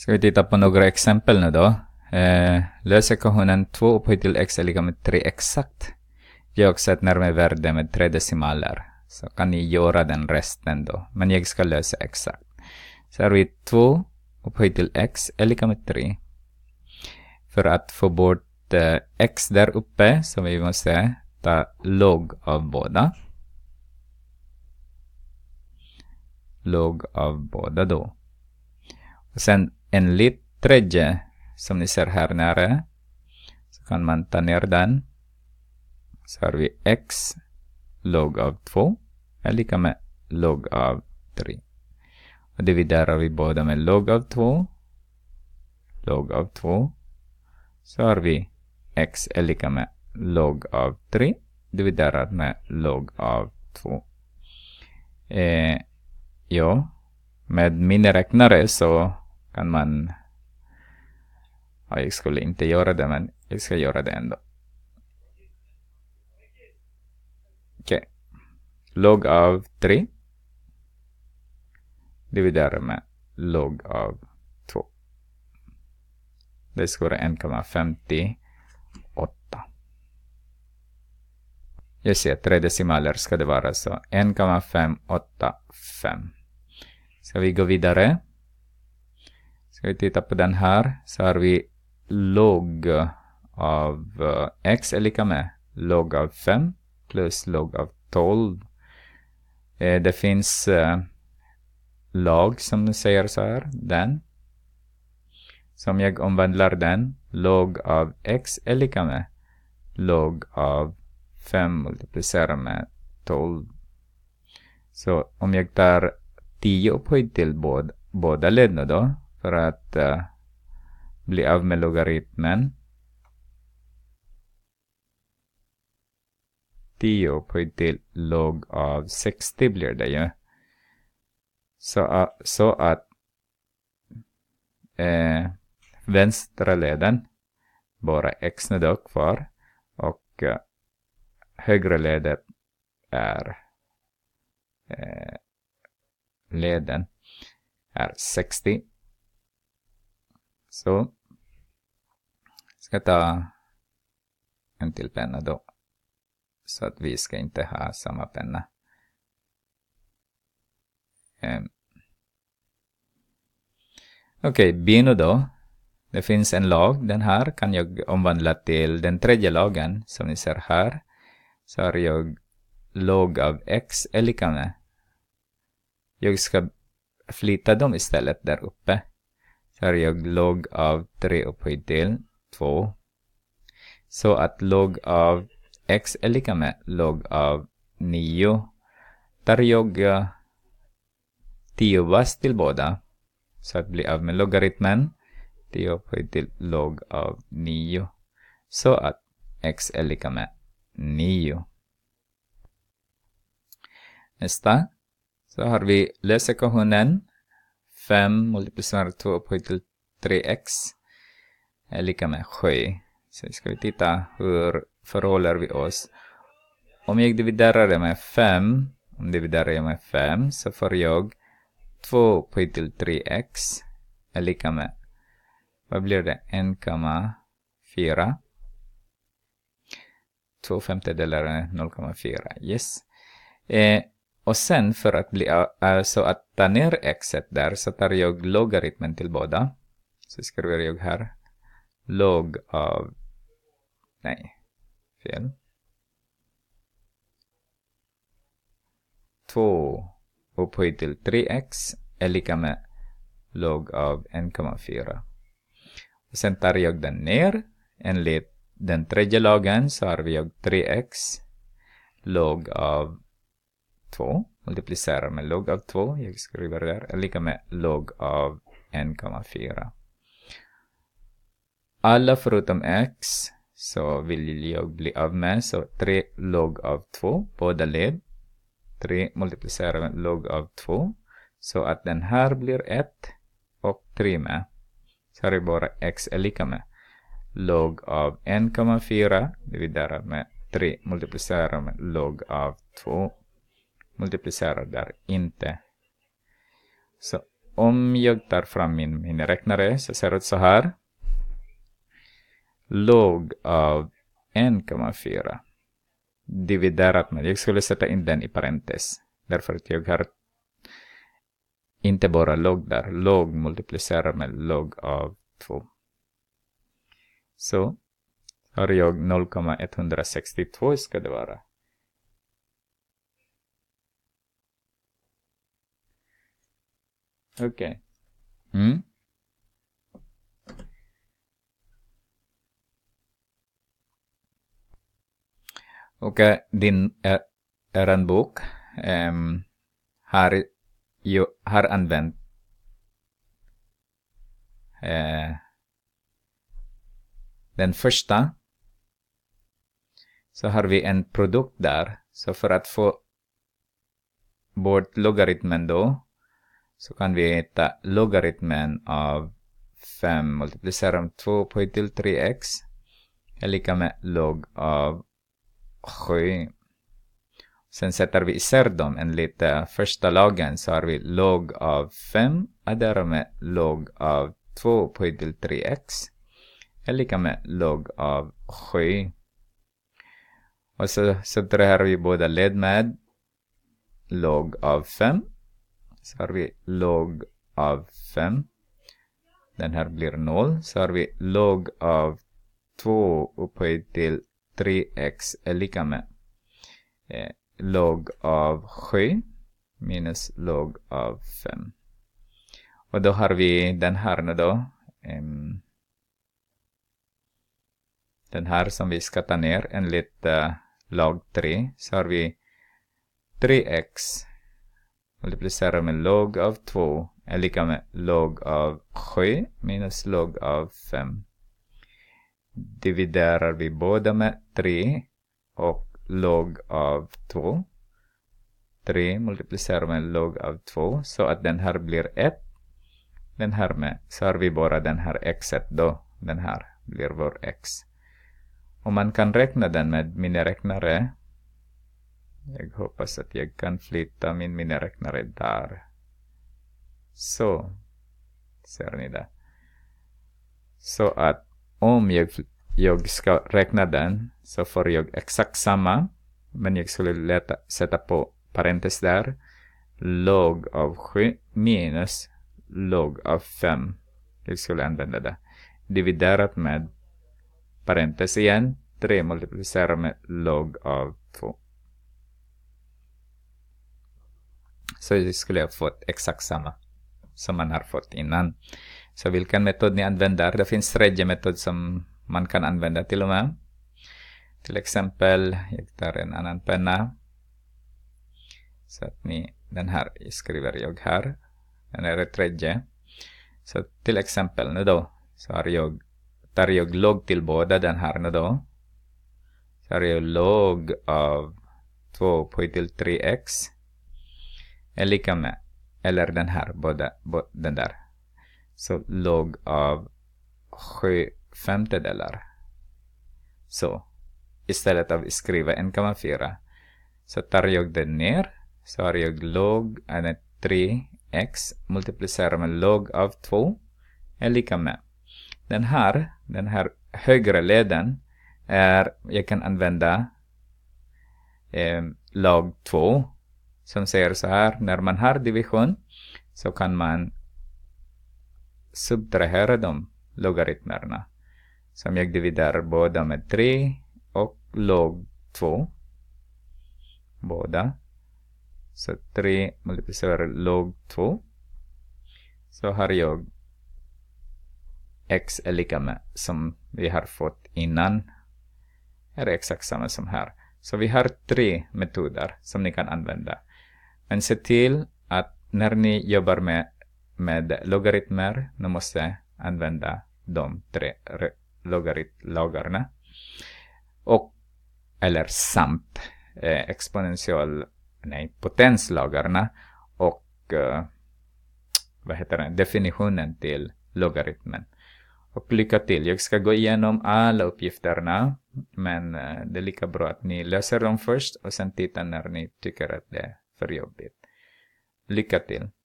Ska vi titta på några exempel nu då. Eh, löser kohonen 2 upphöjt till x är lika med 3 exakt. också ett närmare värde med tre decimaler. Så kan ni göra den resten då. Men jag ska lösa exakt. Så har vi 2 upphöjt till x är lika med 3. För att få bort eh, x där uppe så vi måste ta log av båda. Log av båda då. Och sen enlit tredje. Som ni ser här nere så kan man ta ner den. Så har vi x log av 2 är lika med log av 3. Och dividerar vi båda med log av 2, log av 2, så har vi x är lika med log av 3 dividerat med log av 2. Eh, ja, med min räknare så kan man... Ja, jag skulle inte göra det, men jag ska göra det ändå. Okej. Okay. Log av 3 dividerar med log av 2. Det ska vara 1,58. Jag ser tre decimaler ska det vara, så 1,585. Ska vi gå vidare? Ska vi titta på den här så har vi log av eh, x är lika med log av 5 plus log av 12. Eh, det finns eh, lag som säger så här, den. Som jag omvandlar den, log av x är lika med log av 5 multiplicerat med 12. Så om jag tar 10 upphöjt till båda, båda då, för att uh, bli av med logaritmen. 10 upphöjt till log av 60 blir det ju. Så, eh, så att eh, vänstra leden, bara x nu kvar och eh, högra ledet är eh, leden är 60 så. Ska ta en till penna då. Så att vi ska inte ha samma penna. Ehm. Okej, okay, Bino då. Det finns en lag. Den här kan jag omvandla till den tredje lagen som ni ser här. Så har jag log av x är lika med. Jag ska flytta dem istället där uppe tar jag log av 3 upphöjt till 2. Så att log av x är lika med log av 9. Tar jag 10 bast till båda så att bli av med logaritmen. 10 upphöjt till log av 9. Så att x är lika med 9. Nästa. Så har vi lösekvationen 5 multiplicerat 2 upphöjt till 3x är lika med 7. Så ska vi titta hur förhåller vi oss. Om jag dividerar det med 5, om dividerar jag med 5 så får jag 2 upphöjt till 3x är lika med, vad blir det, 1,4. 2 femtedelar är 0,4, yes. Eh, och sen för att bli, alltså att ta ner x där så tar jag logaritmen till båda. Så skriver jag här log av, nej, fel. 2 upphöjt till 3x är lika med log av 1,4. sen tar jag den ner. Enligt den tredje lagen så har vi 3x log av 2. Multiplicerar med log av 2. Jag skriver där. Är lika med log av 1,4. Alla förutom x så vill jag bli av med. Så 3 log av 2. Båda led. 3 multiplicerar med log av 2. Så att den här blir 1 och 3 med. Så här är bara x är lika med log av 1,4 dividerat med 3 multiplicerar med log av 2 multiplicerar där inte. Så om jag tar fram min miniräknare så ser det ut så här. Log av 1,4 dividerat med, jag skulle sätta in den i parentes. Därför att jag har inte bara log där, log multiplicerar med log av 2. Så har jag 0,162 ska det vara. Okej. Okay. Mm. Och äh, din eh, Randbok äh, har, ju, har använt äh, den första så har vi en produkt där. Så för att få bort logaritmen då så kan vi hitta logaritmen av 5 multiplicerat med 2 upphöjt till 3x är lika med log av 7. Sen sätter vi isär dem enligt första lagen så har vi log av 5 adderat med log av 2 upphöjt till 3x är lika med log av 7. Och så subtraherar vi båda led med log av 5 så har vi log av 5. Den här blir 0. Så har vi log av 2 upphöjt till 3x är lika med eh, log av 7 minus log av 5. Och då har vi den här nu då. Eh, den här som vi ska ta ner enligt eh, lag 3 så har vi 3x multiplicerar med log av 2 är lika med log av 7 minus log av 5. Dividerar vi båda med 3 och log av 2. 3 multiplicerar med log av 2 så att den här blir 1. Den här med. Så har vi bara den här x då. Den här blir vår x. Och man kan räkna den med miniräknare jag hoppas att jag kan flytta min miniräknare där. Så, ser ni det? Så att om jag, jag ska räkna den så får jag exakt samma, men jag skulle leta, sätta på parentes där, log av 7 minus log av 5. Jag skulle använda det. Dividerat med parentes igen, 3 multiplicerat med log av 2. så skulle jag fått exakt samma som man har fått innan. Så vilken metod ni använder, det finns tredje metod som man kan använda till och med. Till exempel, jag tar en annan penna. Så att ni, den här skriver jag här. Den är det tredje. Så till exempel nu då, så har jag, tar jag log till båda den här nu då. Så har jag log av 2 upphöjt till 3x är lika med, eller den här, både, både den där, så log av sju femtedelar. Så istället av skriva 1,4 så tar jag den ner så har jag log, eller 3x multiplicerar med log av 2 är lika med. Den här, den här högra leden är, jag kan använda eh, log 2 som säger så här, när man har division så kan man subtrahera de logaritmerna. om jag dividerar båda med 3 och log 2. Båda. Så 3 multiplicerar log 2. Så har jag x är lika med som vi har fått innan. Här är exakt samma som här. Så vi har tre metoder som ni kan använda. Men se till att när ni jobbar med, med logaritmer, ni måste använda de tre logaritmlagarna. Och, eller samt eh, exponential, nej, potenslagarna och eh, vad heter det, definitionen till logaritmen. Och lycka till. Jag ska gå igenom alla uppgifterna, men eh, det är lika bra att ni löser dem först och sen tittar när ni tycker att det sorry a bit. Look